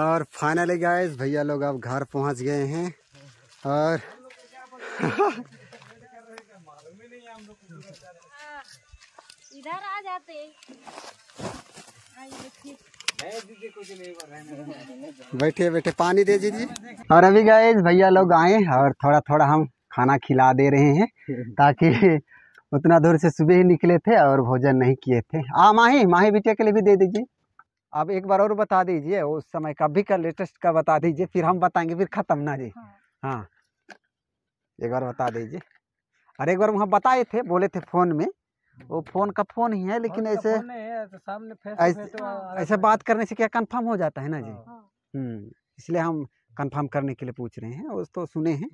और finally guys भैया लोग अब घर पहुंच गए हैं और इधर आ जाते बैठे बैठे पानी दे दीजिए और अभी गए भैया लोग आए और थोड़ा थोड़ा हम खाना खिला दे रहे हैं ताकि उतना दूर से सुबह ही निकले थे और भोजन नहीं किए थे आ हाँ, माही माही बिटिया के लिए भी दे दीजिए आप एक बार और बता दीजिए उस समय का भी का लेटेस्ट का बता दीजिए फिर हम बताएंगे फिर ख़त्म ना जी हाँ।, हाँ एक बार बता दीजिए और एक बार वहाँ बताए थे बोले थे फ़ोन में वो फ़ोन का फ़ोन ही है लेकिन ऐसे तो ऐसे तो ऐसे बात करने से क्या कंफर्म हो जाता है ना जी हाँ। हम्म इसलिए हम कंफर्म करने के लिए पूछ रहे हैं उस तो सुने हैं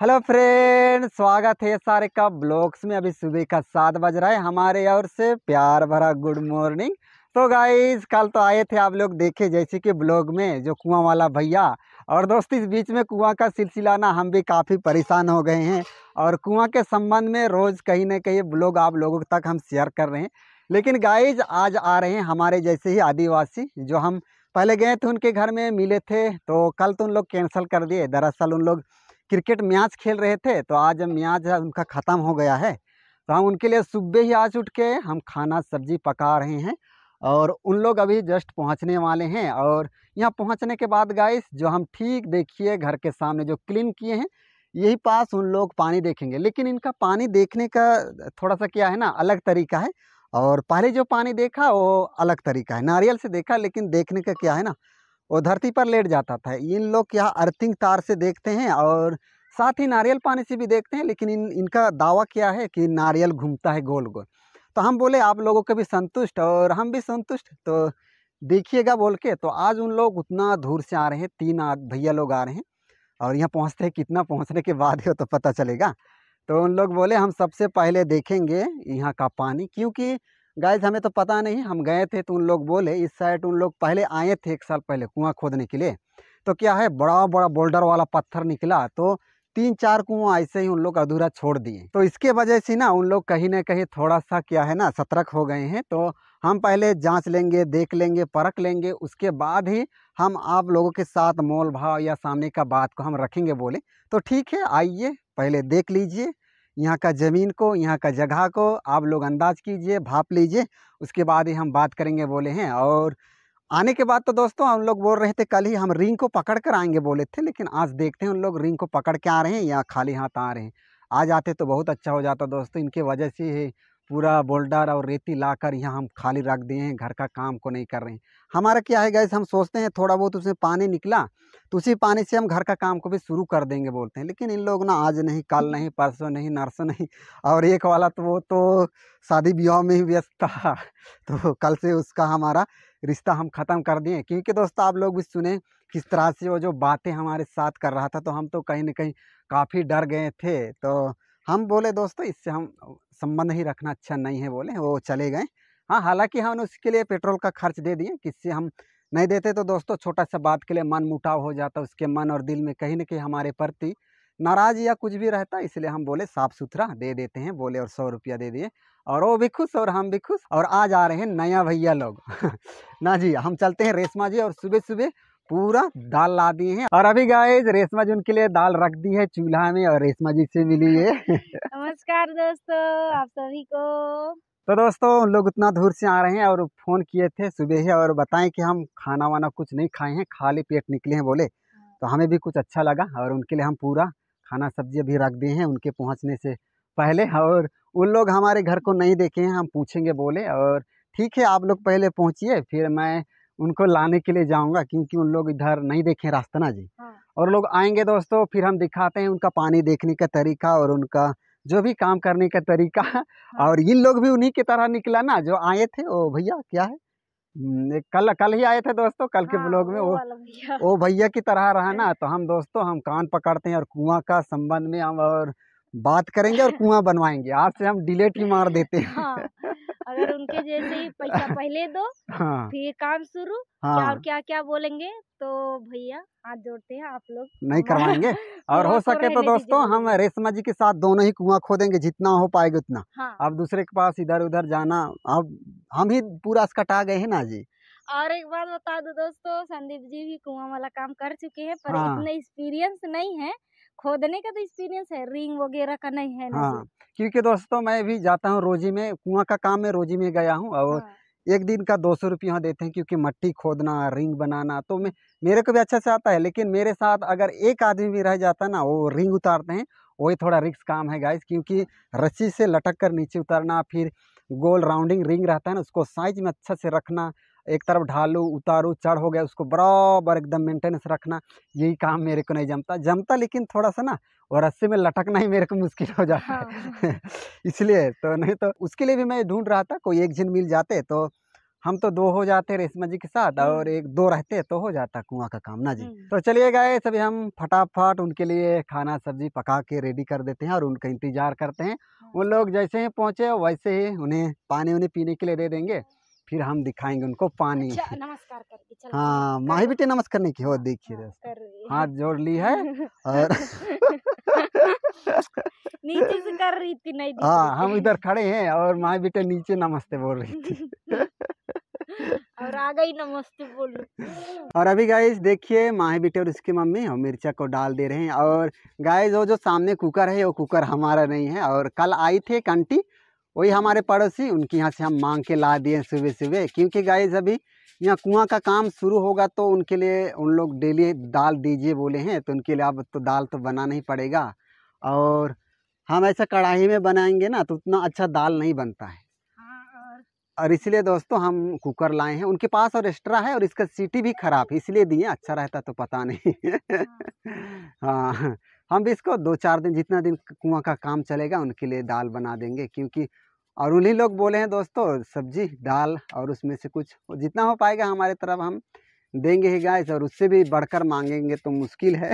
हेलो फ्रेंड स्वागत है सारे का ब्लॉग्स में अभी सुबह का सात बज रहा है हमारे और से प्यार भरा गुड मॉर्निंग तो गाइज कल तो आए थे आप लोग देखे जैसे कि ब्लॉग में जो कुआं वाला भैया और दोस्त इस बीच में कुआं का सिलसिला ना हम भी काफ़ी परेशान हो गए हैं और कुआं के संबंध में रोज़ कहीं ना कहीं ब्लॉग आप लोगों तक हम शेयर कर रहे हैं लेकिन गाइज आज आ रहे हैं हमारे जैसे ही आदिवासी जो हम पहले गए थे उनके घर में मिले थे तो कल तो उन लोग कैंसिल कर दिए दरअसल उन लोग क्रिकेट मैच खेल रहे थे तो आज मैच उनका ख़त्म हो गया है तो हम उनके लिए सुबह ही आज उठ के हम खाना सब्जी पका रहे हैं और उन लोग अभी जस्ट पहुंचने वाले हैं और यहाँ पहुंचने के बाद गाइस जो हम ठीक देखिए घर के सामने जो क्लीन किए हैं यही पास उन लोग पानी देखेंगे लेकिन इनका पानी देखने का थोड़ा सा क्या है ना अलग तरीका है और पहले जो पानी देखा वो अलग तरीका है नारियल से देखा लेकिन देखने का क्या है ना वो धरती पर लेट जाता था इन लोग यहाँ अर्थिंग तार से देखते हैं और साथ ही नारियल पानी से भी देखते हैं लेकिन इन इनका दावा क्या है कि नारियल घूमता है गोल गोल तो हम बोले आप लोगों के भी संतुष्ट और हम भी संतुष्ट तो देखिएगा बोल के तो आज उन लोग उतना दूर से आ रहे हैं तीन भैया लोग आ रहे हैं और यहाँ पहुँचते हैं कितना पहुँचने के बाद ही तो पता चलेगा तो उन लोग बोले हम सबसे पहले देखेंगे यहाँ का पानी क्योंकि गाइज हमें तो पता नहीं हम गए थे तो उन लोग बोले इस साइड उन लोग पहले आए थे एक साल पहले कुआं खोदने के लिए तो क्या है बड़ा बड़ा बोल्डर वाला पत्थर निकला तो तीन चार कुआं ऐसे ही उन लोग अधूरा छोड़ दिए तो इसके वजह से ना उन लोग कहीं ना कहीं थोड़ा सा क्या है ना सतर्क हो गए हैं तो हम पहले जांच लेंगे देख लेंगे परख लेंगे उसके बाद ही हम आप लोगों के साथ मोल भाव या सामने का बात को हम रखेंगे बोले तो ठीक है आइए पहले देख लीजिए यहाँ का ज़मीन को यहाँ का जगह को आप लोग अंदाज कीजिए भाप लीजिए उसके बाद ही हम बात करेंगे बोले हैं और आने के बाद तो दोस्तों हम लोग बोल रहे थे कल ही हम रिंग को पकड़ कर आएंगे बोले थे लेकिन आज देखते हैं उन लोग रिंग को पकड़ के आ रहे हैं या खाली हाथ आ रहे हैं आज आते तो बहुत अच्छा हो जाता दोस्तों इनके वजह से पूरा बोल्डर और रेती लाकर यहाँ हम खाली रख दिए हैं घर का काम को नहीं कर रहे हैं हमारा क्या है गैस हम सोचते हैं थोड़ा बहुत उसमें पानी निकला तो उसी पानी से हम घर का काम को भी शुरू कर देंगे बोलते हैं लेकिन इन लोग ना आज नहीं कल नहीं परसों नहीं नर्सों नहीं और एक वाला तो वो तो शादी ब्याह में ही व्यस्त था तो कल से उसका हमारा रिश्ता हम ख़त्म कर दिए क्योंकि दोस्तों आप लोग भी सुने किस तरह से वो जो बातें हमारे साथ कर रहा था तो हम तो कहीं ना कहीं काफ़ी डर गए थे तो हम बोले दोस्तों इससे हम संबंध ही रखना अच्छा नहीं है बोले वो चले गए हाँ हालांकि हम हाँ, उसके लिए पेट्रोल का खर्च दे दिए किससे हम नहीं देते तो दोस्तों छोटा सा बात के लिए मन मुटाव हो जाता उसके मन और दिल में कहीं ना कहीं हमारे प्रति नाराज़ या कुछ भी रहता इसलिए हम बोले साफ़ सुथरा दे देते हैं बोले और सौ रुपया दे दिए और वो भी खुश और हम भी खुश और आज आ रहे हैं नया भैया लोग ना जी हम चलते हैं रेशमा जी और सुबह सुबह पूरा दाल ला दिए हैं और अभी गाय रेशमा जी उनके लिए दाल रख दी है चूल्हा में और रेशमा जी से मिली है नमस्कार दोस्तों आप सभी को तो दोस्तों उन लोग उतना दूर से आ रहे हैं और फोन किए थे सुबह ही और बताएं कि हम खाना वाना कुछ नहीं खाए हैं खाली पेट निकले हैं बोले हाँ। तो हमें भी कुछ अच्छा लगा और उनके लिए हम पूरा खाना सब्जी अभी रख दिए हैं उनके पहुंचने से पहले और उन लोग हमारे घर को नहीं देखे हैं हम पूछेंगे बोले और ठीक है आप लोग पहले पहुँचिए फिर मैं उनको लाने के लिए जाऊंगा क्योंकि उन लोग इधर नहीं देखे रास्ता ना जी हाँ। और लोग आएंगे दोस्तों फिर हम दिखाते हैं उनका पानी देखने का तरीका और उनका जो भी काम करने का तरीका हाँ। और इन लोग भी उन्हीं की तरह निकला ना जो आए थे ओ भैया क्या है हम्म, कल कल ही आए थे दोस्तों कल के हाँ, ब्लॉग में वो भैया की तरह रहा ना तो हम दोस्तों हम कान पकड़ते हैं और कुआ का संबंध में हम और बात करेंगे और कुआं बनवाएंगे आज से हम डिलेट ही मार देते हैं हाँ। अगर उनके जैसे ही पैसा पहले दो हाँ। फिर काम शुरू हाँ। क्या और हाँ। क्या क्या बोलेंगे तो भैया हाथ जोड़ते हैं आप लोग नहीं करवाएंगे और हो सके तो दोस्तों हम रेशमा जी के साथ दोनों ही कुआं खोदेंगे जितना हो पाएगा उतना हाँ। अब दूसरे के पास इधर उधर जाना अब हम ही पूरा कटा गए है ना जी और एक बात बता दो दोस्तों संदीप जी भी कुआं वाला काम कर चुके हैं पर हाँ। इतने एक्सपीरियंस नहीं है खोदने का तो एक्सपीरियंस है रिंग वगैरह का नहीं है हाँ क्योंकि दोस्तों मैं भी जाता हूँ रोजी में कुआ का काम में रोजी में गया हूँ और हाँ। एक दिन का दो सौ रुपया देते हैं क्योंकि मट्टी खोदना रिंग बनाना तो मैं मेरे को भी अच्छा से आता है लेकिन मेरे साथ अगर एक आदमी भी रह जाता ना वो रिंग उतारते हैं वही थोड़ा रिक्स काम है गाइस क्योंकि रस्सी से लटक कर नीचे उतरना फिर गोल राउंडिंग रिंग रहता है ना उसको साइज में अच्छा से रखना एक तरफ ढालू उतारू चढ़ हो गया उसको बराबर एकदम मेंटेनेंस रखना यही काम मेरे को नहीं जमता जमता लेकिन थोड़ा सा ना और रस्से में लटकना ही मेरे को मुश्किल हो जाता है हाँ। इसलिए तो नहीं तो उसके लिए भी मैं ढूंढ रहा था कोई एक जिन मिल जाते तो हम तो दो हो जाते रेशमा जी के साथ हाँ। और एक दो रहते तो हो जाता कुआं का काम ना जी हम्म। तो चलिए गए सभी हम फटाफट उनके लिए खाना सब्जी पका के रेडी कर देते हैं और उनका इंतजार करते हैं उन हाँ। लोग जैसे ही पहुँचे वैसे ही उन्हें पानी उन्हें पीने के लिए दे देंगे फिर हम दिखाएंगे उनको पानी अच्छा, नमस्कार करके चलो हाँ माही बेटे नमस्कार नहीं की हो देखिए हाँ, हाथ जोड़ ली है और नीचे से कर रही थी नहीं हाँ हम इधर खड़े हैं और माही बेटे नीचे नमस्ते बोल रही थी और आ गई नमस्ते बोल और अभी गाइस देखिए माही बेटे और उसकी मम्मी और मिर्चा को डाल दे रहे हैं और गाइस वो जो सामने कुकर है वो कुकर हमारा नहीं है और कल आई थे एक आंटी वही हमारे पड़ोसी उनके यहाँ से हम मांग के ला दिए सुबह सुबह क्योंकि गाइज अभी यहाँ कुआं का काम शुरू होगा तो उनके लिए उन लोग डेली दाल दीजिए बोले हैं तो उनके लिए अब तो दाल तो बना नहीं पड़ेगा और हम ऐसा कढ़ाई में बनाएंगे ना तो उतना अच्छा दाल नहीं बनता है हाँ, और इसलिए दोस्तों हम कुकर लाए हैं उनके पास और एक्स्ट्रा है और इसका सीटी भी ख़राब है इसलिए दिए अच्छा रहता तो पता नहीं हाँ।, हाँ, हाँ हम भी इसको दो चार दिन जितना दिन कुआं का काम चलेगा उनके लिए दाल बना देंगे क्योंकि और उन्हीं लोग बोले हैं दोस्तों सब्जी दाल और उसमें से कुछ जितना हो पाएगा हमारे तरफ हम देंगे ही गाइस और उससे भी बढ़कर मांगेंगे तो मुश्किल है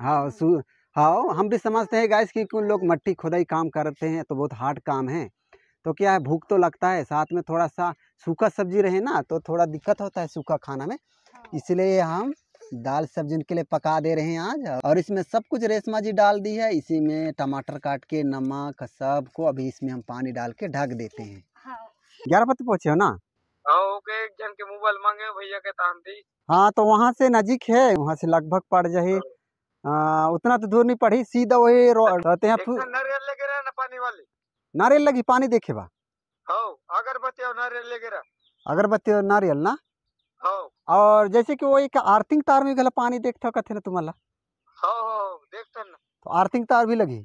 हाँ तो सू हाँ, हाँ हम भी समझते हैं गाइस कि उन लोग मट्टी खुदाई काम करते हैं तो बहुत हार्ड काम है तो क्या है भूख तो लगता है साथ में थोड़ा सा सूखा सब्जी रहे ना तो थोड़ा दिक्कत होता है सूखा खाना में हाँ। इसलिए हम दाल सब्जी उनके लिए पका दे रहे हैं आज और इसमें सब कुछ रेशमा जी डाल दी है इसी में टमाटर काट के नमक सब को अभी इसमें हम पानी डाल के ढक देते हैं हाँ। ग्यारह बजे पहुँचे हो ना हाँ, एक जन के मोबाइल मांगे भैया के हाँ तो वहाँ से नजीक है वहाँ से लगभग पड़ जाए हाँ। उतना तो दूर नहीं पड़ी सीधा वही रहते हैं नारियल लेके ना पानी वाली नारियल लगी पानी देखे बा अगरबत्ती और नारियल लेके रहा अगरबत्ती और नारियल ना हाँ और जैसे कि वो एक आर्थिंग तार में गेला पानी देखता कथे ना तुम्हाला हो हो देखता ना तो आर्थिंग तार भी लगी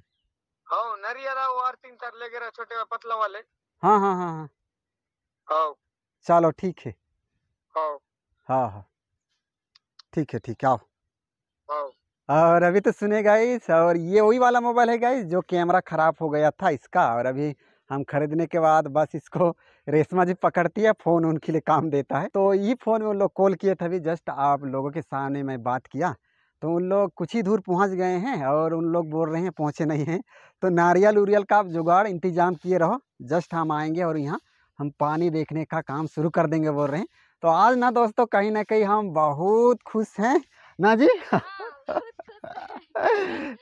हो नरियाला वो आर्थिंग तार लगे रहा छोटे पतला वाले हाँ हाँ हाँ हाँ हो चलो ठीक है हो हाँ हाँ ठीक है ठीक है आओ और अभी तो सुने गाइस और ये वही वाला मोबाइल है गाइस जो कैमरा ख़राब हो गया था इसका और अभी हम ख़रीदने के बाद बस इसको रेशमा जी पकड़ती है फ़ोन उनके लिए काम देता है तो ये फ़ोन में उन लोग कॉल किए थे अभी जस्ट आप लोगों के सामने मैं बात किया तो उन लोग कुछ ही दूर पहुंच गए हैं और उन लोग बोल रहे हैं पहुंचे नहीं हैं तो नारियल उरियल का आप जुगाड़ इंतजाम किए रहो जस्ट हम आएंगे और यहाँ हम पानी देखने का काम शुरू कर देंगे बोल रहे हैं तो आज ना दोस्तों कहीं ना कहीं हम बहुत खुश हैं ना जी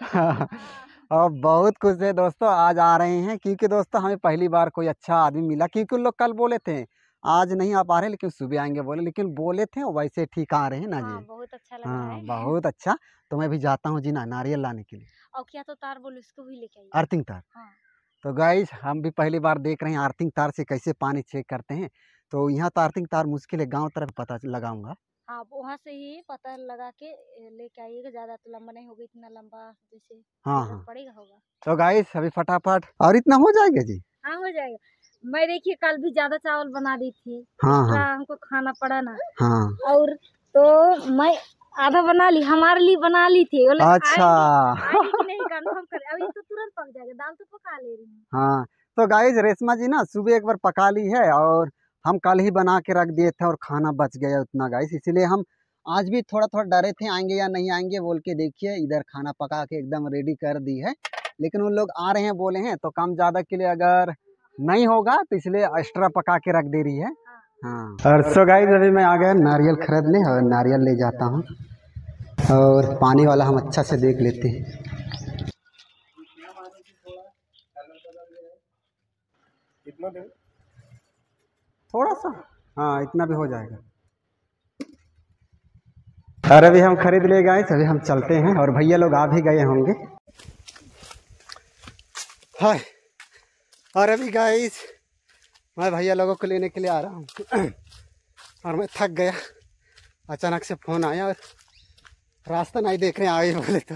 हाँ, और बहुत खुश है दोस्तों आज आ रहे हैं क्योंकि दोस्तों हमें पहली बार कोई अच्छा आदमी मिला क्योंकि उन लोग कल बोले थे आज नहीं आ पा रहे लेकिन सुबह आएंगे बोले लेकिन बोले थे वैसे ठीक आ रहे हैं ना जी हाँ, बहुत अच्छा लग हाँ, है बहुत अच्छा तो मैं भी जाता हूँ जी ना नारियल लाने के लिए और क्या तो तार बोलो उसको भी लेके आइए अर्थिंग तार हाँ। तो गाइज हम भी पहली बार देख रहे हैं आर्थिंग तार से कैसे पानी चेक करते हैं तो यहाँ तो आर्थिंग तार मुश्किल है गाँव तरफ पता लगाऊंगा आप वहाँ से ही पता लगा के लेके आइएगा ज्यादा तो लंबा नहीं होगा इतना लंबा जैसे हाँ हाँ पड़ेगा होगा तो गाइस अभी फटाफट और इतना हो जाएगा जी हाँ हो जाएगा मैं देखिए कल भी ज्यादा चावल बना दी थी हाँ, हाँ। हमको खाना पड़ा ना हाँ। और तो मैं आधा बना ली हमारे लिए बना ली थी अच्छा अभी तो तुरंत पक जाएगा दाल तो पका ले रही हूँ हाँ तो गाइस रेशमा जी ना सुबह एक बार पका ली है और हम कल ही बना के रख दिए थे और खाना बच गया उतना गाइस इसीलिए हम आज भी थोड़ा थोड़ा डरे थे आएंगे या नहीं आएंगे बोल के देखिए इधर खाना पका के एकदम रेडी कर दी है लेकिन उन लोग आ रहे हैं बोले हैं तो कम ज़्यादा के लिए अगर नहीं होगा तो इसलिए एक्स्ट्रा पका के रख दे रही है हाँ सो गाइस अभी मैं आ गया नारियल खरीदने और नारियल ले जाता हूँ और पानी वाला हम अच्छा से देख लेते हैं कितना थोड़ा सा हाँ इतना भी हो जाएगा और अभी हम खरीद ले गए अभी हम चलते हैं और भैया लोग आ भी गए होंगे हाय और अभी गाइस मैं भैया लोगों को लेने के लिए आ रहा हूँ और मैं थक गया अचानक से फ़ोन आया और रास्ता नहीं देख रहे आए बोले तो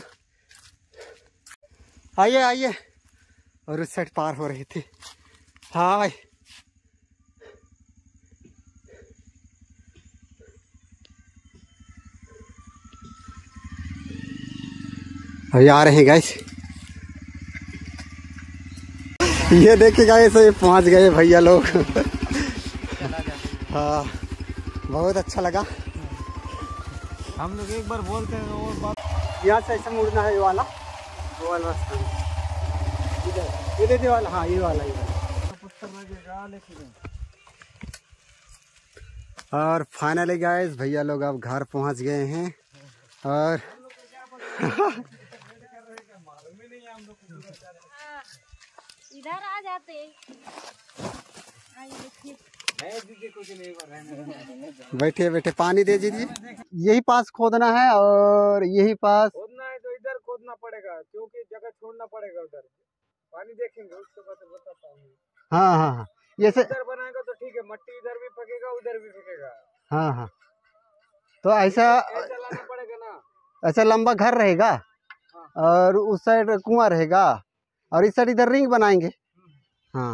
आइए आइए और उस साइड पार हो रही थी हाँ भाई अभी आ रहे हैं गाइस ये देखिए गाइस ये पहुंच गए भैया लोग हाँ बहुत अच्छा लगा हम लोग एक बार बोलते हैं और बात यहाँ से ऐसा मुड़ना है ये वाला वो वाला रास्ता इधर इधर ये वाला हाँ ये वाला ये और फाइनली गाइस भैया लोग अब घर पहुंच गए हैं और इधर आ जाते बैठे बैठे पानी दे दीजिए यही पास खोदना है और यही पास खोदना है तो इधर खोदना पड़ेगा क्योंकि जगह छोड़ना पड़ेगा उधर पानी देखेंगे उसके बाद तो बताता हूँ हाँ हाँ हाँ जैसे इधर बनाएगा तो ठीक है मट्टी इधर भी फकेगा उधर भी फकेगा हाँ हाँ तो ऐसा ऐसा, ऐसा लंबा घर रहेगा हाँ। और उस साइड कुआं रहेगा और इस साइड इधर रिंग बनाएंगे हाँ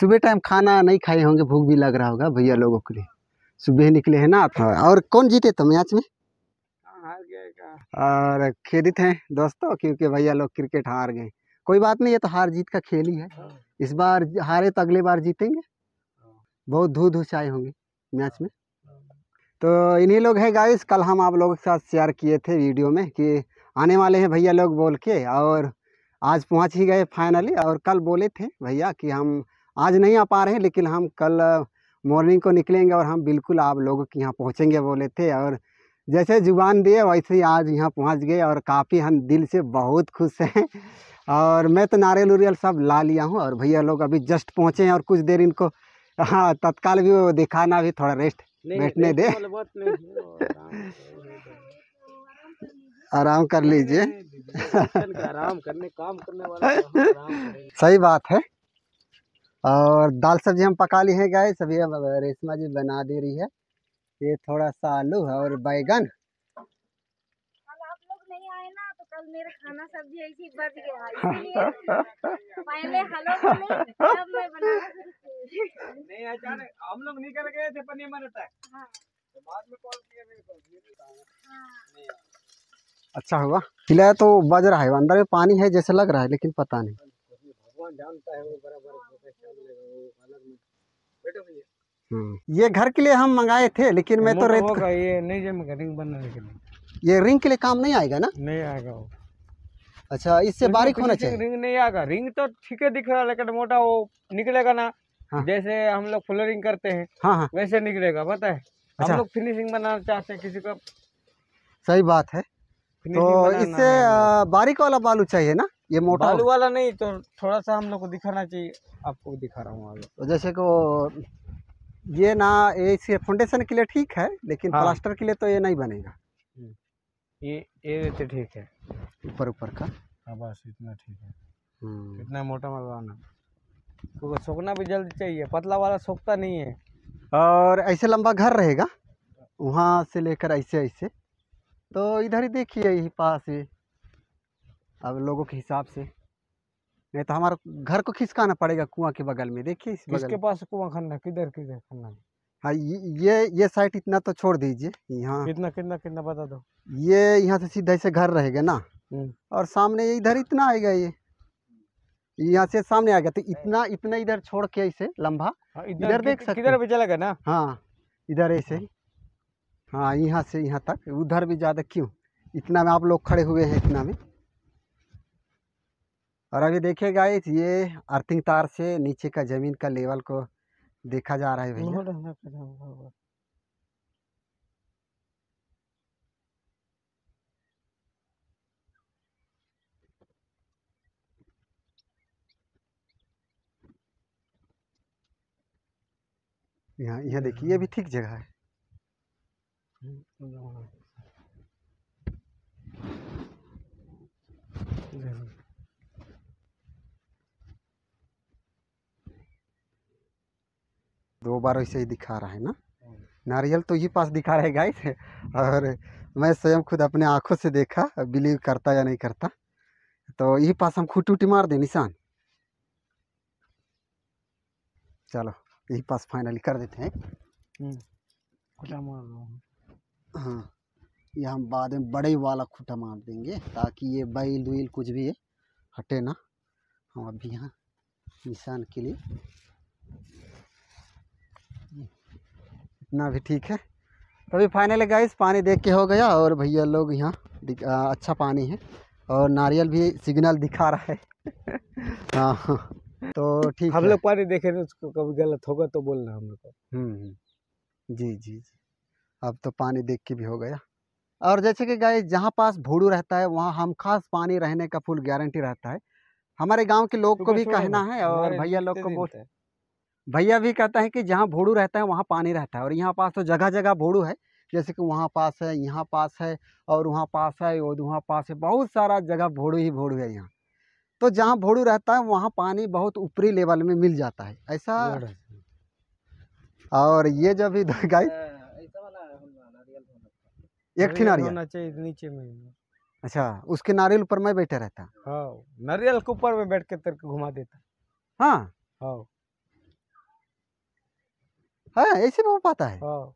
सुबह टाइम खाना नहीं खाए होंगे भूख भी लग रहा होगा भैया लोगों के लिए सुबह निकले हैं ना हाँ और कौन जीते तो मैच में और खेदित हैं दोस्तों क्योंकि भैया लोग क्रिकेट हार गए कोई बात नहीं ये तो हार जीत का खेल ही है हाँ। इस बार हारे तो अगले बार जीतेंगे हाँ। बहुत धू धू चाय होंगे मैच में हाँ। तो इन्हीं लोग हैं गाइस कल हम आप लोगों के साथ शेयर किए थे वीडियो में कि आने वाले हैं भैया लोग बोल के और आज पहुंच ही गए फाइनली और कल बोले थे भैया कि हम आज नहीं आ पा रहे हैं लेकिन हम कल मॉर्निंग को निकलेंगे और हम बिल्कुल आप लोगों के यहाँ पहुँचेंगे बोले थे और जैसे जुबान दिए वैसे ही आज यहाँ पहुँच गए और काफ़ी हम दिल से बहुत खुश हैं और मैं तो नारियल उरियल सब ला लिया हूँ और भैया लोग अभी जस्ट पहुँचे हैं और कुछ देर इनको हाँ तत्काल भी दिखाना भी थोड़ा रेस्ट बैठने दे आराम कर लीजिए आराम करने काम करने वाला तो सही बात है और दाल सब्जी हम पका ली है गाय सभी अब रेशमा जी बना दे रही है ये थोड़ा सा आलू है और बैगन तो मेरे खाना सब्जी ऐसी बच गया पहले हेलो तब मैं बना नहीं अचानक हम लोग निकल गए थे पनीर मरता है हाँ। हां तो बाद में कॉल किया मेरे को हाँ। अच्छा हुआ खिलाया तो बज रहा है अंदर में पानी है जैसे लग रहा है लेकिन पता नहीं हम्म। ये घर के लिए हम मंगाए थे लेकिन मैं तो रेत ये नहीं जमेगा रिंग बनाने के लिए ये रिंग के लिए काम नहीं आएगा ना नहीं आएगा वो अच्छा इससे बारीक होना चाहिए रिंग नहीं आएगा रिंग तो ठीक है दिख रहा लेकिन मोटा वो निकलेगा ना हाँ। जैसे हम लोग फ्लोरिंग करते हैं हाँ हाँ। वैसे निकलेगा पता है अच्छा। हम लोग फिनिशिंग बनाना चाहते हैं किसी का सही बात है तो इससे बारीक वाला बालू चाहिए ना ये मोटा बालू वाला नहीं तो थोड़ा सा हम लोग को दिखाना चाहिए आपको दिखा रहा हूँ तो जैसे को ये ना ये इसके फाउंडेशन के लिए ठीक है लेकिन हाँ। प्लास्टर के लिए तो ये नहीं बनेगा हम्म। ये ये तो ठीक है ऊपर ऊपर का हाँ बस इतना ठीक है हम्म। इतना मोटा मलवाना क्योंकि तो सोखना भी जल्दी चाहिए पतला वाला सोखता नहीं है और ऐसे लंबा घर रहेगा वहाँ से लेकर ऐसे ऐसे तो इधर ही देखिए यही पास ही अब लोगों के हिसाब से नहीं तो हमारा घर को खिसकाना पड़ेगा कुआं के बगल में देखिए इस बगल के पास कुआं खनना किधर किधर खनना हाँ ये ये साइड इतना तो छोड़ दीजिए यहाँ कितना कितना कितना बता दो ये यहाँ से सीधा से घर रहेगा ना हम्म। और सामने इधर इतना आएगा ये यहाँ से सामने आ गया तो इतना इतना इधर छोड़ के ऐसे लंबा हाँ, इधर देख सकते इधर भी चलेगा ना हाँ इधर ऐसे हाँ। हाँ यहाँ से यहाँ तक उधर भी ज़्यादा क्यों इतना में आप लोग खड़े हुए हैं इतना में और अभी देखिए गाइस ये अर्थिंग तार से नीचे का ज़मीन का लेवल को देखा जा रहा है भैया यहाँ यहाँ देखिए ये भी ठीक जगह है दो बार ऐसे ही दिखा रहा है ना नारियल तो ये पास दिखा रहा है गाइस और मैं स्वयं खुद अपने आंखों से देखा बिलीव करता या नहीं करता तो ये पास हम खुटी उटी मार दे निशान चलो यही पास फाइनली कर देते हैं कुछ हम्म, मार रहा हूँ हाँ ये हम बाद में बड़े वाला खूटा मार देंगे ताकि ये बैल उल कुछ भी है हटे ना हम अभी यहाँ निशान के लिए इतना भी ठीक है तो अभी फाइनल गाइस पानी देख के हो गया और भैया लोग यहाँ अच्छा पानी है और नारियल भी सिग्नल दिखा रहा है हाँ, हाँ तो ठीक हम लोग पानी देखे उसको तो कभी गलत होगा तो बोलना हम लोग को हम्म, हम्म। जी जी जी अब तो पानी देख के भी हो गया और जैसे कि गाय जहाँ पास भूड़ू रहता है वहाँ हम खास पानी रहने का फुल गारंटी रहता है हमारे गांव के लोग तो को भी कहना है और भैया लोग को बोलते हैं भैया भी कहता है कि जहाँ भोड़ू रहता है वहाँ पानी रहता है और यहाँ पास तो जगह जगह भोड़ू है जैसे कि वहाँ पास है यहाँ पास है और वहाँ पास है और वहाँ पास है बहुत सारा जगह भोड़ू ही भोड़ू है यहाँ तो जहाँ भोड़ू रहता है वहाँ पानी बहुत ऊपरी लेवल में मिल जाता है ऐसा और ये जब भी तो गाय एक ठी नारियल चाहिए नीचे में अच्छा उसके नारियल ऊपर मैं बैठा रहता हाँ नारियल के ऊपर में बैठ के तेरे को घुमा देता हाँ हाँ हाँ ऐसे भी हो पाता है हाँ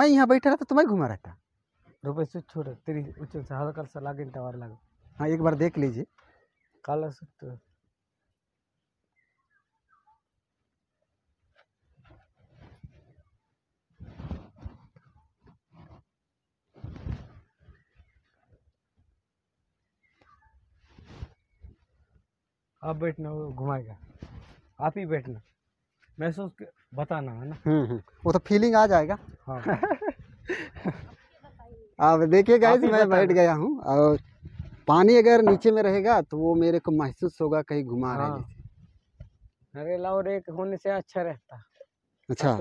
मैं यहाँ बैठा रहता तुम्हें तो घुमा रहता रुपए से छोड़ तेरी उच्च से हल्का सा लागे तवार लागे हाँ एक बार देख लीजिए काला सुत आप बैठना वो घुमाएगा आप ही बैठना महसूस बताना है ना हम्म, हम्म। वो तो फीलिंग आ जाएगा हाँ अब देखिए गाइस मैं बैठ गया हूँ और पानी अगर नीचे में रहेगा तो वो मेरे को महसूस होगा कहीं घुमा हाँ। रहे अरे और एक होने से अच्छा रहता अच्छा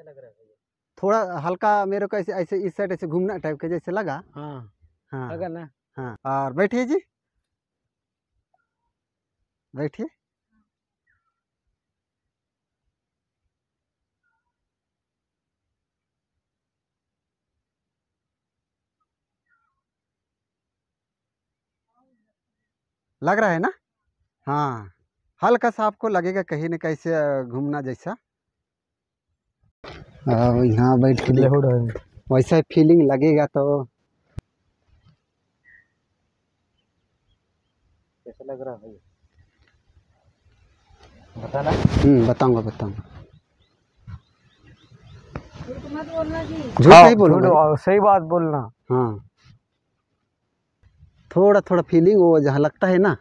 लग रहा है थोड़ा हल्का मेरे को ऐसे ऐसे इस साइड ऐसे घूमना टाइप का जैसे लगा हाँ हाँ लगा ना हाँ और बैठिए जी बैठिए लग रहा है ना हाँ हल्का सा आपको लगेगा कहीं ना कहीं से घूमना जैसा हाँ, यहाँ बैठ के वैसा फीलिंग लगेगा तो कैसा लग रहा है बताना हम्म, बताऊंगा बताऊंगा झूठ हाँ, नहीं बोलना सही बात बोलना हाँ थोड़ा थोड़ा फीलिंग वो जहाँ लगता है ना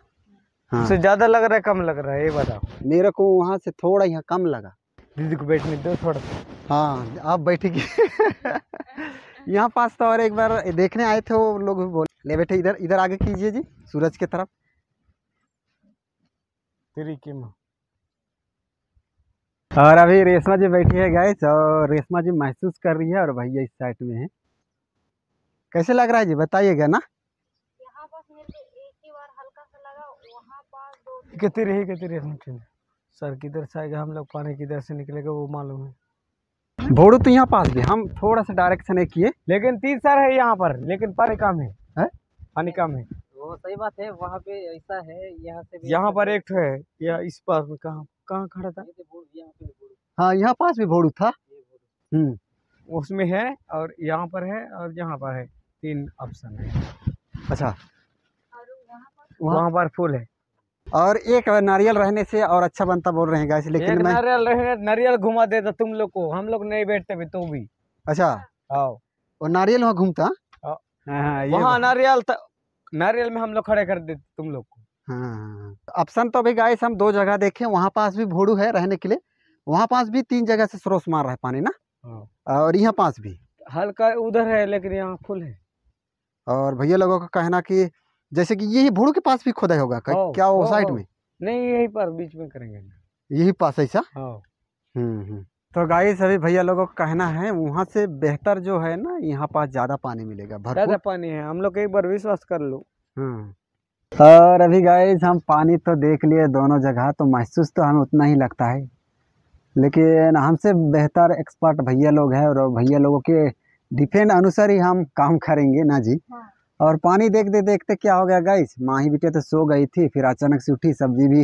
हाँ ज़्यादा लग रहा है कम लग रहा है ये बताओ मेरे को वहाँ से थोड़ा यहाँ कम लगा दीदी को बैठने दो थोड़ा हाँ आप बैठेगी यहाँ पास तो और एक बार देखने आए थे वो लोग भी ले बैठे इधर इधर आगे कीजिए जी सूरज की तरफ और अभी रेशमा जी बैठी है गाइस और रेशमा जी महसूस कर रही है और भैया इस साइड में है कैसे लग रहा है जी बताइएगा ना कितनी रही कितनी रेशमा सर किधर से आएगा हम लोग पानी किधर से निकलेगा वो मालूम है भोड़ू तो यहाँ पास भी हम थोड़ा सा डायरेक्शन किए लेकिन तीन सर है यहाँ पर लेकिन पानी कम है, है? पानी कम है वो सही बात है वहाँ पे ऐसा है यहाँ से यहाँ पर एक है या इस पास में कहाँ कहाँ खड़ा था तो हाँ यहाँ पास भी भोड़ू था हम्म उसमें है और यहाँ पर है और यहाँ पर है तीन ऑप्शन है अच्छा वहाँ पर फूल है और एक नारियल रहने से और अच्छा बनता बोल रहे हैं गैस लेकिन मैं नारियल रहने नारियल घुमा देता तो तुम लोग को हम लोग नहीं बैठते भी तो भी अच्छा आओ वो नारियल वहाँ घूमता हाँ, हाँ, वहाँ नारियल नारियल में हम लोग खड़े कर देते तुम लोग को ऑप्शन हाँ, तो अभी गाय हम दो जगह देखे वहाँ पास भी भोड़ू है रहने के लिए वहाँ पास भी तीन जगह से स्रोत मार रहा है पानी ना और यहाँ पास भी हल्का उधर है लेकिन यहाँ फुल है और भैया लोगों का कहना कि जैसे कि यही भोड़ू के पास भी खोदाई होगा क्या हाँ, वो हाँ। साइड में नहीं यही पर बीच में करेंगे यही पास ऐसा हाँ। हम्म, हम्म। तो गाय सभी भैया लोगों का कहना है वहाँ से बेहतर जो है ना यहाँ पास ज्यादा पानी मिलेगा ज्यादा पानी है हम लोग एक बार विश्वास कर लो और अभी गाय हम पानी तो देख लिए दोनों जगह तो महसूस तो हमें उतना ही लगता है लेकिन हमसे बेहतर एक्सपर्ट भैया लोग हैं और भैया लोगों के डिफेंड अनुसार ही हम काम करेंगे ना जी हाँ। और पानी देखते देखते क्या हो गया गाइस माही बिटिया तो सो गई थी फिर अचानक से उठी सब्जी भी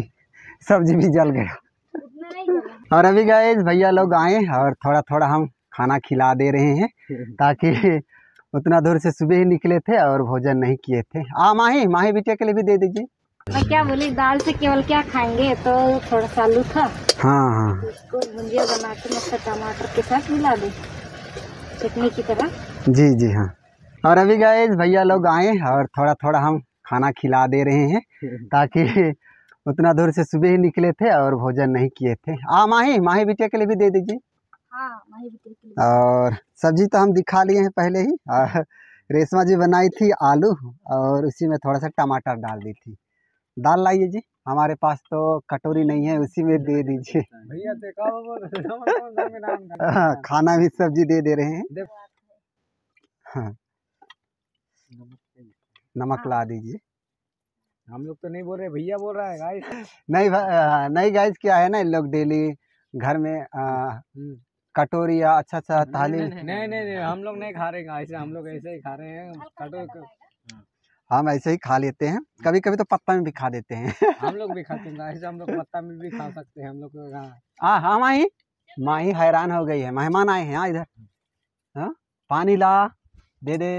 सब्जी भी जल गया और अभी गाइस भैया लोग आए और थोड़ा थोड़ा हम खाना खिला दे रहे हैं ताकि उतना दूर से सुबह ही निकले थे और भोजन नहीं किए थे आ माही माही बिटिया के लिए भी दे दीजिए मैं क्या बोली दाल से केवल क्या खाएंगे तो थोड़ा सा आलू था हाँ हाँ भुंजिया बना के टमाटर के साथ मिला दे चटनी की तरह जी जी हाँ और अभी गए भैया लोग आए और थोड़ा थोड़ा हम खाना खिला दे रहे हैं ताकि उतना दूर से सुबह ही निकले थे और भोजन नहीं किए थे हाँ माही माही बिटिया के लिए भी दे दीजिए हाँ, और सब्जी तो हम दिखा लिए हैं पहले ही रेशमा जी बनाई थी आलू और उसी में थोड़ा सा टमाटर डाल दी थी दाल लाइए जी हमारे पास तो कटोरी नहीं है उसी में दे दीजिए हाँ, खाना भी सब्जी दे दे रहे हैं हाँ नमक हाँ। ला दीजिए हम लोग तो नहीं बोल रहे भैया बोल रहा है गाइस नहीं नहीं गाइस क्या है ना इन लोग डेली घर में हम्म। कटोरी या अच्छा अच्छा थाली नहीं नहीं, नहीं हम लोग नहीं खा रहे गाइस हम लोग ऐसे ही खा रहे हैं कटोरी हाँ। हम ऐसे ही खा लेते हैं हाँ। कभी कभी तो पत्ता में भी खा देते हैं हम लोग भी खाते हैं गाइस हम लोग पत्ता में भी खा सकते हैं हम लोग हाँ हाँ माही माही हैरान हो गई है मेहमान आए हैं इधर हाँ पानी ला दे दे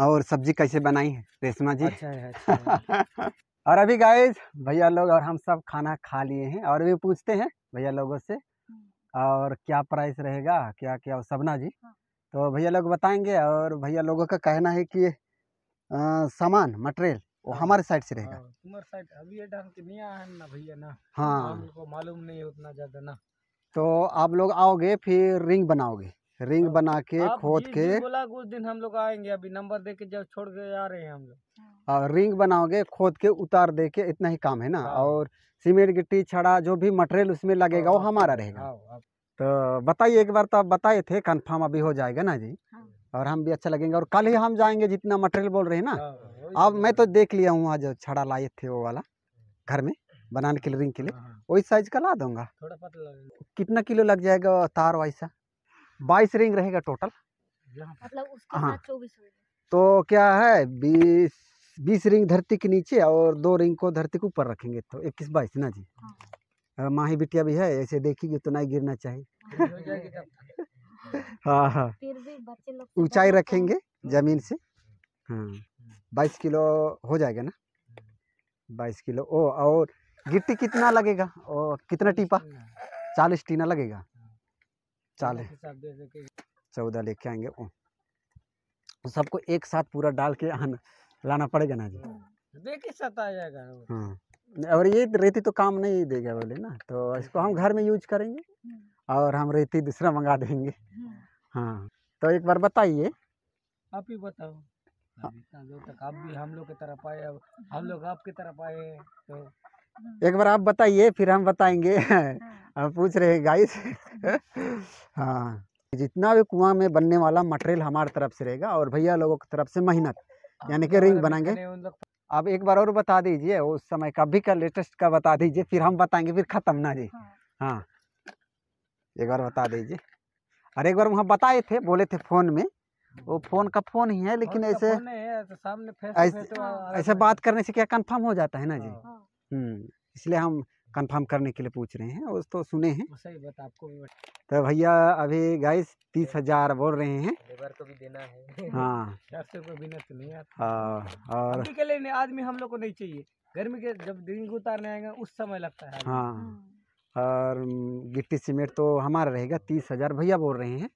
और सब्जी कैसे बनाई है रेशमा जी अच्छा है, अच्छा है। और अभी गाइज भैया लोग और हम सब खाना खा लिए हैं और भी पूछते हैं भैया लोगों से और क्या प्राइस रहेगा क्या क्या सबना जी हाँ। तो भैया लोग बताएंगे और भैया लोगों का कहना है कि आ, सामान मटेरियल वो हाँ। हमारे साइड से रहेगा हाँ, तुम्हारे साइड अभी ये डांस नहीं आया ना भैया ना हाँ मालूम नहीं है उतना ज़्यादा ना तो आप लोग आओगे फिर रिंग बनाओगे रिंग बना के खोद के बोला कुछ दिन हम लोग आएंगे अभी नंबर दे के जब छोड़ के आ रहे हैं हम लोग हाँ, रिंग बनाओगे खोद के उतार दे के इतना ही काम है ना हाँ। और सीमेंट गिट्टी छड़ा जो भी मटेरियल उसमें लगेगा वो हाँ, हमारा रहेगा तो बताइए एक बार तो आप बताए थे कंफर्म अभी हो जाएगा ना जी और हम भी अच्छा लगेंगे और कल ही हम जाएंगे जितना मटेरियल बोल रहे हैं ना अब तो मैं तो देख लिया हूँ आज छड़ा लाए थे वो वाला घर में बनाने के लिए रिंग के लिए वही साइज का ला दूंगा थोड़ा पतला कितना किलो लग जाएगा तार वैसा बाईस रिंग रहेगा टोटल मतलब हाँ तो क्या है बीस बीस रिंग धरती के नीचे और दो रिंग को धरती के ऊपर रखेंगे तो इक्कीस बाईस ना जी हाँ। माही बिटिया भी है ऐसे देखिए तो नहीं गिरना चाहिए हाँ हाँ ऊंचाई रखेंगे जमीन से हाँ बाईस किलो हो जाएगा ना बाईस किलो ओ और गिट्टी कितना लगेगा और कितना टीपा चालीस टीना लगेगा चालें चौदह लेके आएंगे ओ तो सबको एक साथ पूरा डाल के आना लाना पड़ेगा ना जी हाँ, तो देखिए साथ आ जाएगा हाँ और ये रेती तो काम नहीं देगा बोले ना तो इसको हम घर में यूज करेंगे हाँ। और हम रेती दूसरा मंगा देंगे हाँ।, हाँ तो एक बार बताइए आप ही बताओ हाँ। तो तक आप भी हम लोग की तरफ आए हम लोग आपकी तरफ आए तो एक बार आप बताइए फिर हम बताएंगे हाँ। हम पूछ रहे हैं गाइस हाँ।, हाँ जितना भी कुआं में बनने वाला मटेरियल हमारे तरफ से रहेगा और भैया लोगों की तरफ से मेहनत हाँ, यानी कि रिंग बनाएंगे आप एक बार और बता दीजिए उस समय का भी का लेटेस्ट का बता दीजिए फिर हम बताएंगे फिर ख़त्म ना जी हाँ एक बार बता दीजिए अरे एक बार वहाँ बताए थे बोले थे फ़ोन में वो फ़ोन का फ़ोन ही है लेकिन ऐसे तो ऐसे तो बात करने से क्या कंफर्म हो जाता है ना जी हम्म, इसलिए हम कंफर्म करने के लिए पूछ रहे हैं उस तो सुने हैं हाँ, सही बात आपको भी तो भैया अभी गाइस तीस हजार बोल रहे हैं लेबर को भी देना है हाँ को बिना तो नहीं आता हाँ, और के लिए आदमी हम लोग को नहीं चाहिए गर्मी के जब दिन उतारने आएंगे उस समय लगता है हाँ।, हाँ और गिट्टी सीमेंट तो हमारा रहेगा तीस हजार भैया बोल रहे हैं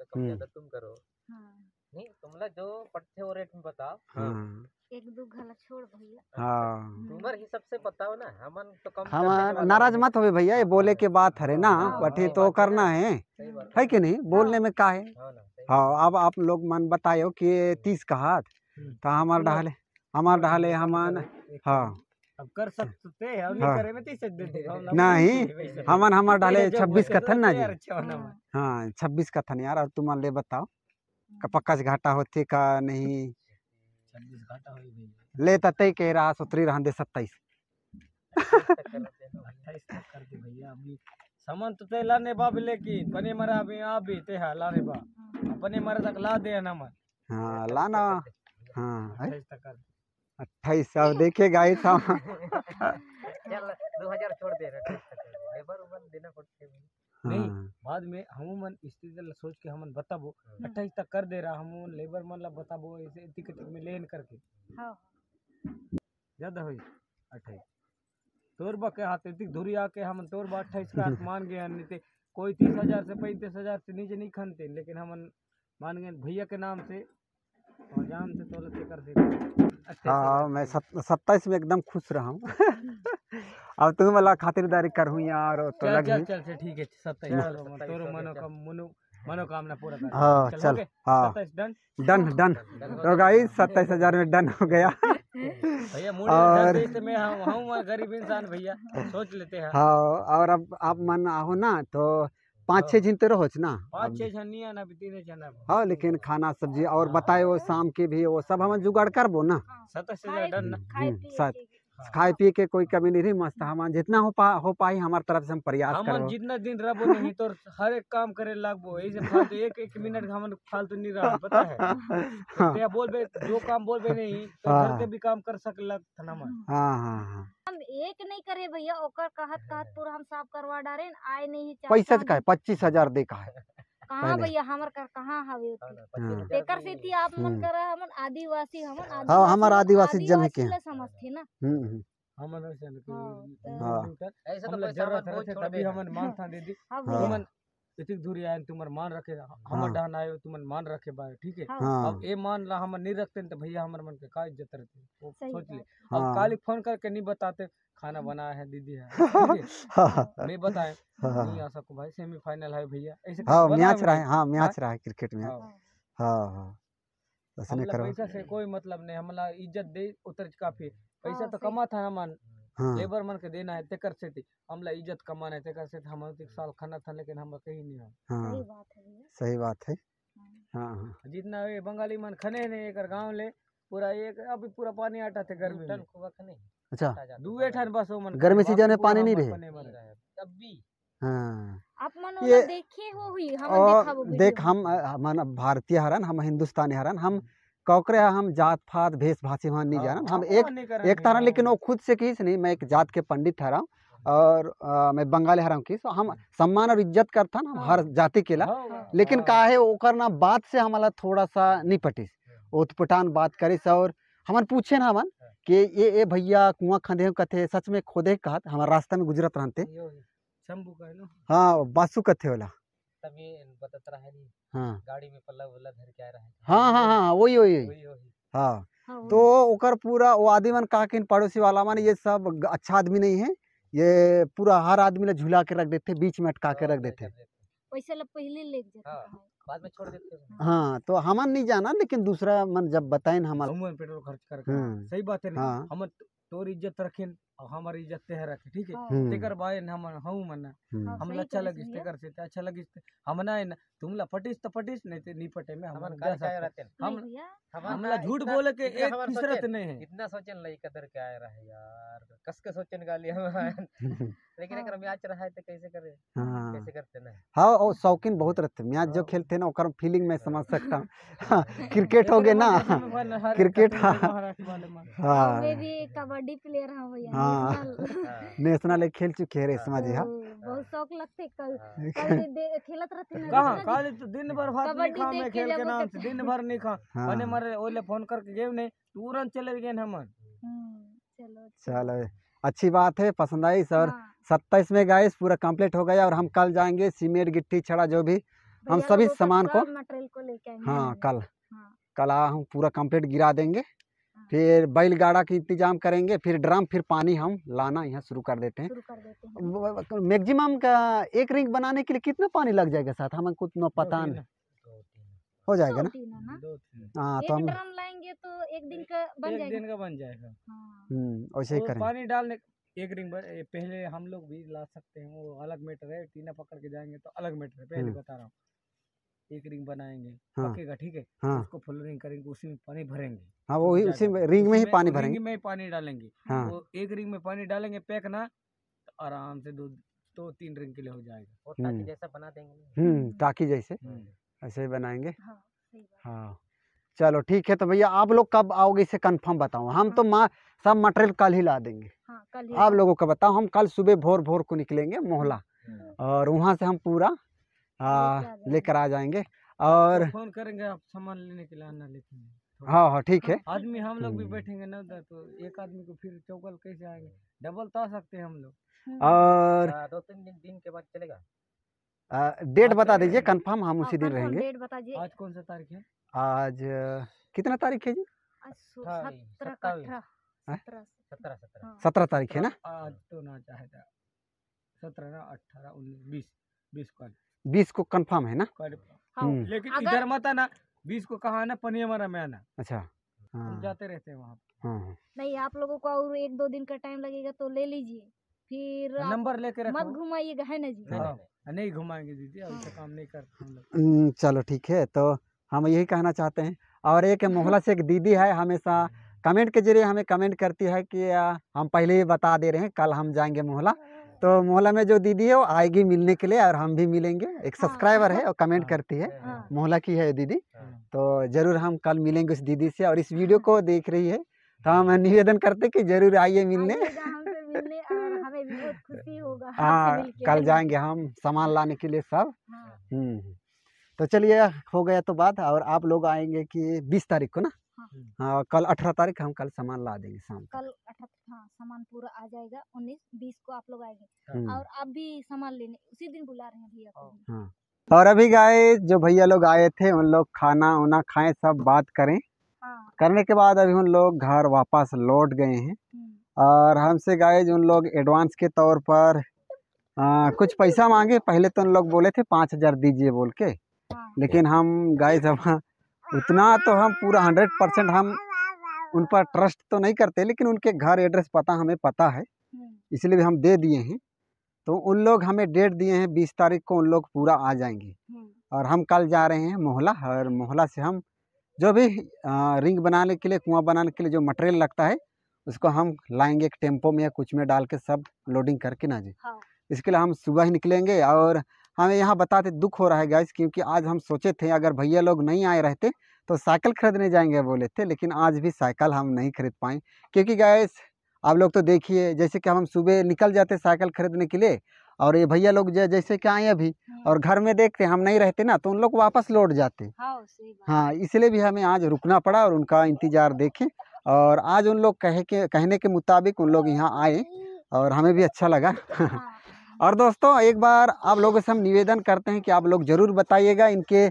तो हम्म। तुम करो नहीं तुम लोग जो पट्टे और रेट में बताओ एक दो घला छोड़ भैया हाँ ही सबसे से बताओ ना हमन तो कम हम नाराज मत हो भैया ये बोले के बात हाँ, हाँ, तो है ना बटे तो करना है है कि नहीं बोलने हाँ। में का है हाँ अब आप लोग मन बतायो कि तीस का हाथ हम्म। तो हमारे डाले हमारे डाले हमान हाँ अब कर सकते हैं हाँ। नहीं हमन हमारे डाले छब्बीस कथन ना जी हाँ छब्बीस कथन यार और तुम ले बताओ पक्का से घाटा होते का नहीं ले तत के रहा सुतरी रहा दे सत्ताईस समन तो ते लाने बाब लेकिन बने मरा भी आप भी ते हा लाने बा अपने मरा तक ला दे ना मन हाँ लाना हाँ अट्ठाईस अब देखे गाइस हम चल दो छोड़ दे रहे लेबर देना पड़ते नहीं हाँ। बाद में हमन स्थिति सोच के हमन बताबो हाँ। अट्ठाईस तक कर दे रहा हमन लेबर मन ला बताबो ऐसे इतनी कतिक में लेन करके हाँ। ज्यादा हुई अट्ठाईस तोरबा के हाथ इतनी धुरी आके हम तोरबा अट्ठाईस का मान गए नहीं कोई तीस हजार से पैंतीस हजार से नीचे नहीं खनते लेकिन हम मान गए भैया के नाम से और जान से तोलत कर सकते अच्छा, हाँ मैं सत्ताईस में एकदम खुश रहा हूँ अब तुम वाला खातिरदारी करूँ यार तो लग ठीक है सत्ताईस मनोकामना पूरा हाँ चल हाँ डन डन तो सत्ताईस हजार में डन हो गया भैया और गरीब इंसान भैया सोच लेते हैं हाँ और अब आप मन आओ ना तो पाँच छः हाँ। झिन तो रहो ना पाँच छः झनिया ना तीन झना हाँ लेकिन खाना सब्जी और हाँ। बताए वो शाम के भी वो सब हम जुगाड़ करबो ना सत हाँ। सत हाँ। खाए पिए के कोई कमी नहीं रही मस्त हम जितना हो पा हो पाई हमारे तरफ से हम प्रयास कर जितना दिन रहो नहीं तो हर एक काम करे लगबो ऐसे फालतू एक एक मिनट हम फालतू नहीं रहा पता है तो बोल बे जो काम बोल बे नहीं तो घर के हाँ। भी काम कर सक लग थाना में हां हां हां हम एक नहीं करे भैया ओकर कहत कहत पूरा हम साफ करवा डारे आए नहीं पैसा का है पच्चीस हजार दे का है कहाँ भैया हमर कर कहाँ हवे तेकर हाँ हाँ। सेती आप मन हम्म। करा हमन आदिवासी हमन हाँ हां हमर आदिवासी जन के समझथे ना हम्म, हम्म। हाँ, हमन ऐसा तो जरूरत रहे तभी हमन मान था दीदी हमन इतनी दूरी आए तुम्हारे मान रखे हमर डहन आयो तुमन मान रखे बा ठीक है अब ये मान ला हमन नहीं रखते तो भैया हमारे मन के का इज्जत रहते सोच ले अब काली फोन करके नहीं बताते खाना हम्म। बनाया है दीदी है हाँ, हाँ, हाँ। नहीं बताए नहीं आ भाई सेमीफाइनल है भैया हाँ मैच रहा है हाँ मैच रहा है क्रिकेट में हाँ हाँ पैसा से कोई मतलब नहीं हमला इज्जत दे उतर काफी पैसा तो कमा था हमान हाँ। लेबर मन के देना है तेकर से थी हमला इज्जत कमाना है तेकर से हम एक साल खाना था लेकिन हम कहीं नहीं है हाँ। सही बात है सही बात है हाँ जितना ये बंगाली मन खाने नहीं एक गांव ले पूरा एक अभी पूरा पानी आटा थे गर्मी में अच्छा दुए ठन बस मन गर्मी सीजन में पानी नहीं रहे तब भी हाँ आप मन ये देखे हो हुई हम देखा वो देख हम मन भारतीय हरन हम हिंदुस्तानी हरन हम हम्म। कौकरे हम जात फात भेष भाषी वहाँ नहीं हाँ, जाना हम एक एक तरह लेकिन वो खुद से किस नहीं मैं एक जात के पंडित हरा हाँ। और आ, मैं बंगाली हरा हूँ सो तो हम हाँ। सम्मान और इज्जत करता ना हर जाति के ला लेकिन का है वो करना बात से हमारा थोड़ा सा नहीं पटिस उत्पटान बात करिस और हमन पूछे ना हमन के ये ये भैया कुआं खदे कथे सच में खोदे कहत हमार रास्ता में गुजरत रहते हाँ बासु कथे वाला हाँ हाँ हाँ वही वही हाँ, हाँ तो ओकर पूरा वो आदमी मन कहा कि पड़ोसी वाला मन ये सब अच्छा आदमी नहीं है ये पूरा हर आदमी ला झुला के रख देते बीच में अटका के हाँ, रख देते पैसा ला पहले ले जाते हाँ। बाद में छोड़ देते हैं हाँ तो हमन नहीं जाना लेकिन दूसरा मन जब बताए हमारा पेट्रोल खर्च कर हाँ। सही बात है हाँ। हम तो इज्जत रखें और हमारी इज्जत ते रखी ठीक है हाँ। हम्म। तेकर बाय हम हूं मना हमला अच्छा लगिस तेकर से अच्छा लगिस हमना है ना तुमला पटिस तो पटिस नहीं ते नहीं पटे में हमन का काय रहते हम हमला झूठ बोल के एक तीसरत नहीं है इतना सोचन लई कदर के आए रहे यार कस के सोचन गाली हम लेकिन अगर हाँ। मैच रहा है तो कैसे करे हाँ। कैसे करते ना हां और शौकीन बहुत रहते मैच जो खेलते ना ओकर फीलिंग तो में समझ सकता क्रिकेट हो गए ना क्रिकेट हां मैं भी कबड्डी प्लेयर हूं भैया हाँ।, हाँ नेशनल एक खेल चुके हैं रेशमा जी हाँ, हाँ। बहुत शौक लगते कल हाँ। कल खेलत रहते हैं कहाँ कल तो दिन भर भर नहीं खा मैं खेल के नाम तो से दिन भर नहीं खा मने मरे ओले फोन करके गेम नहीं तुरंत चले गए हमन हम्म, चलो चलो अच्छी बात है पसंद आई सर सत्ताईस में गाइस पूरा कंप्लीट हो गया और हम कल जाएंगे सीमेंट गिट्टी छड़ा जो भी हम सभी सामान को, को हाँ कल हाँ। कल हम पूरा कंप्लीट गिरा देंगे फिर बैलगाड़ा की इंतजाम करेंगे फिर ड्राम फिर पानी हम लाना यहाँ शुरू कर देते हैं, मैगजिम तो मैक्सिमम का एक रिंग बनाने के लिए कितना पानी लग जाएगा साथ हमें कुछ ना पता नहीं हो जाएगा ना हाँ तो हम लाएंगे तो एक दिन का बन जाएगा दिन का बन जाएगा हाँ। हम्म वैसे ही तो करें पानी डालने एक रिंग पहले हम लोग भी ला सकते हैं वो अलग मीटर है टीना पकड़ के जाएंगे तो अलग मीटर है पहले हम्म। बता रहा हूँ एक रिंग बनाएंगे हाँ, पकेगा ठीक है हाँ, तो उसको फुल रिंग करेंगे उसी में पानी भरेंगे हाँ वो ही उसी रिंग में ही पानी भरेंगे रिंग में पानी डालेंगे हाँ, वो एक रिंग में पानी डालेंगे पैक ना तो आराम से दो दो तीन रिंग के लिए हो जाएगा हम्म। और ताकि जैसा बना देंगे हम्म ताकि जैसे हम्म। ऐसे ही बनाएंगे हाँ, हाँ चलो ठीक है तो भैया आप लोग कब आओगे इसे कंफर्म बताओ हम तो माँ सब मटेरियल कल ही ला देंगे हाँ, आप लोगों का बताओ हम कल सुबह भोर भोर को निकलेंगे मोहला हम्म। और वहाँ से हम पूरा हाँ लेकर आ जाएंगे हाँ, तो और फोन करेंगे आप सामान लेने के लिए आना लेकिन हाँ हाँ ठीक हाँ, है आदमी हम लोग भी हम्म। बैठेंगे ना उधर तो एक आदमी को फिर चौकल कैसे आएंगे डबल तो आ सकते हैं हम लोग और हाँ, दो तीन दिन दिन के बाद चलेगा डेट बता दीजिए कंफर्म हम उसी दिन रहेंगे डेट बता दीजिए आज कौन सा तारीख है आज कितना तारीख है जी सत्रह तारीख है ना आज तो ना चाहेगा तो सत्रह अठारह उन्नीस बीस बीस को बीस को कंफर्म है ना हम्म। हाँ, लेकिन इधर मत आना बीस को कहा आना पनियमरा में आना अच्छा हाँ। जाते रहते हैं वहाँ हाँ, हाँ। नहीं आप लोगों को और एक दो दिन का टाइम लगेगा तो ले लीजिए फिर नंबर लेकर मत घुमाइएगा है ना जी नहीं हाँ। घुमाएंगे दीदी अभी तो काम नहीं करते हम्म, चलो ठीक है तो हम यही कहना चाहते हैं और एक मोहल्ला से एक दीदी है हमेशा कमेंट के जरिए हमें कमेंट करती है कि हम पहले ही बता दे रहे हैं कल हम जाएंगे मोहल्ला तो मोहल्ला में जो दीदी है वो आएगी मिलने के लिए और हम भी मिलेंगे एक सब्सक्राइबर हाँ, हाँ। है और कमेंट हाँ। करती है मोहल्ला की है दीदी तो ज़रूर हम कल मिलेंगे उस दीदी से और इस वीडियो को देख रही है तो हम निवेदन करते कि जरूर आइए मिलने हाँ कल जाएंगे हम सामान लाने के लिए सब हम्म तो चलिए हो गया तो बात और आप लोग आएंगे कि बीस तारीख को ना हाँ।, हाँ कल अठारह तारीख हम कल सामान ला देंगे शाम कल अठारह हाँ सामान पूरा आ जाएगा उन्नीस बीस को आप लोग आएंगे हम्म। और आप भी सामान लेने उसी दिन बुला रहे हैं भैया को हाँ और अभी गए जो भैया लोग आए थे उन लोग खाना उना खाए सब बात करें हाँ। करने के बाद अभी उन लोग घर वापस लौट गए हैं हम्म। और हमसे गाय उन लोग एडवांस के तौर पर आ, कुछ पैसा मांगे पहले तो उन लोग बोले थे पाँच हजार दीजिए बोल के हाँ। लेकिन हम गाय सब हाँ, उतना तो हम पूरा हंड्रेड परसेंट हम उन पर ट्रस्ट तो नहीं करते लेकिन उनके घर एड्रेस पता हमें पता है इसलिए हम दे दिए हैं तो उन लोग हमें डेट दिए हैं बीस तारीख को उन लोग पूरा आ जाएंगे और हम कल जा रहे हैं मोहला और मोहला से हम जो भी रिंग बनाने के लिए कुआं बनाने के लिए जो मटेरियल लगता है उसको हम लाएंगे एक टेम्पो में या कुछ में डाल के सब लोडिंग करके ना जी हाँ। इसके लिए हम सुबह ही निकलेंगे और हमें यहाँ बताते दुख हो रहा है गैस क्योंकि आज हम सोचे थे अगर भैया लोग नहीं आए रहते तो साइकिल खरीदने जाएंगे बोले थे लेकिन आज भी साइकिल हम नहीं खरीद पाए क्योंकि गैस आप लोग तो देखिए जैसे कि हम सुबह निकल जाते साइकिल खरीदने के लिए और ये भैया लोग जैसे कि आए अभी हाँ। और घर में देखते हम नहीं रहते ना तो उन लोग वापस लौट जाते हाँ, हाँ इसलिए भी हमें आज रुकना पड़ा और उनका इंतज़ार देखें और आज उन लोग कहे के कहने के मुताबिक उन लोग यहाँ आए और हमें भी अच्छा लगा हाँ, और दोस्तों एक बार आप लोगों से हम निवेदन करते हैं कि आप लोग ज़रूर बताइएगा इनके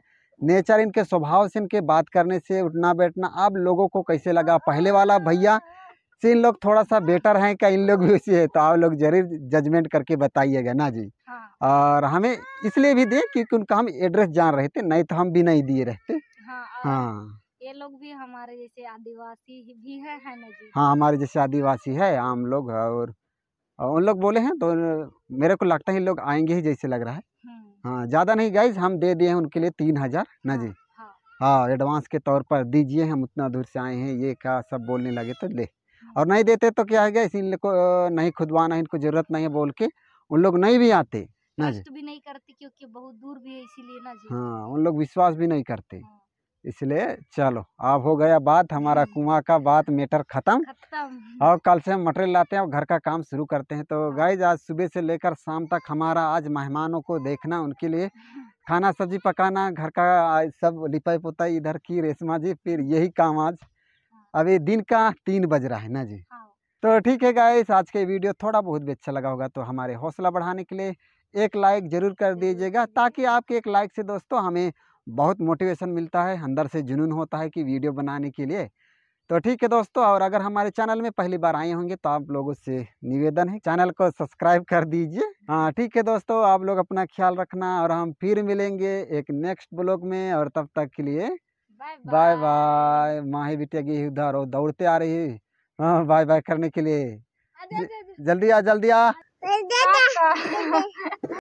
नेचर इनके स्वभाव से इनके बात करने से उठना बैठना आप लोगों को कैसे लगा पहले वाला भैया से इन लोग थोड़ा सा बेटर हैं क्या इन लोग भी उसी है तो आप लोग जरूर जजमेंट करके बताइएगा ना जी हाँ। और हमें इसलिए भी दिए क्योंकि उनका हम एड्रेस जान रहे थे नहीं तो हम भी नहीं दिए रहते हाँ, हाँ। ये लोग भी हमारे जैसे आदिवासी भी है, है ना जी हाँ हमारे जैसे आदिवासी है आम लोग और और उन लोग बोले हैं तो मेरे को लगता है लोग आएंगे ही जैसे लग रहा है हम्म। हाँ ज़्यादा नहीं गाइज हम दे दिए हैं उनके लिए तीन हज़ार न हाँ, जी हाँ एडवांस हाँ, के तौर पर दीजिए हम उतना दूर से आए हैं ये क्या सब बोलने लगे तो ले हम्म। और नहीं देते तो क्या है गया इसी को नहीं खुदवाना है इनको ज़रूरत नहीं है बोल के उन लोग नहीं भी आते ना जी भी नहीं करते क्योंकि बहुत दूर भी है इसीलिए ना जी हाँ उन लोग विश्वास भी नहीं करते हाँ। इसलिए चलो अब हो गया बात हमारा हम्म। कुआं का बात मेटर ख़त्म और कल से हम मटेरियल लाते हैं और घर का काम शुरू करते हैं तो गाइज हाँ। आज सुबह से लेकर शाम तक हमारा आज मेहमानों को देखना उनके लिए खाना सब्जी पकाना घर का सब लिपाई पोताई इधर की रेशमा जी फिर यही काम आज हाँ। अभी दिन का तीन बज रहा है ना जी हाँ। तो ठीक है गाइस आज के वीडियो थोड़ा बहुत भी अच्छा लगा होगा तो हमारे हौसला बढ़ाने के लिए एक लाइक ज़रूर कर दीजिएगा ताकि आपके एक लाइक से दोस्तों हमें बहुत मोटिवेशन मिलता है अंदर से जुनून होता है कि वीडियो बनाने के लिए तो ठीक है दोस्तों और अगर हमारे चैनल में पहली बार आए होंगे तो आप लोगों से निवेदन है चैनल को सब्सक्राइब कर दीजिए हाँ ठीक है दोस्तों आप लोग अपना ख्याल रखना और हम फिर मिलेंगे एक नेक्स्ट ब्लॉग में और तब तक के लिए बाय बाय माही बिटिया गई उधर और दौड़ते आ रही है हाँ बाय बाय करने के लिए जल्दी आ जल्दी आ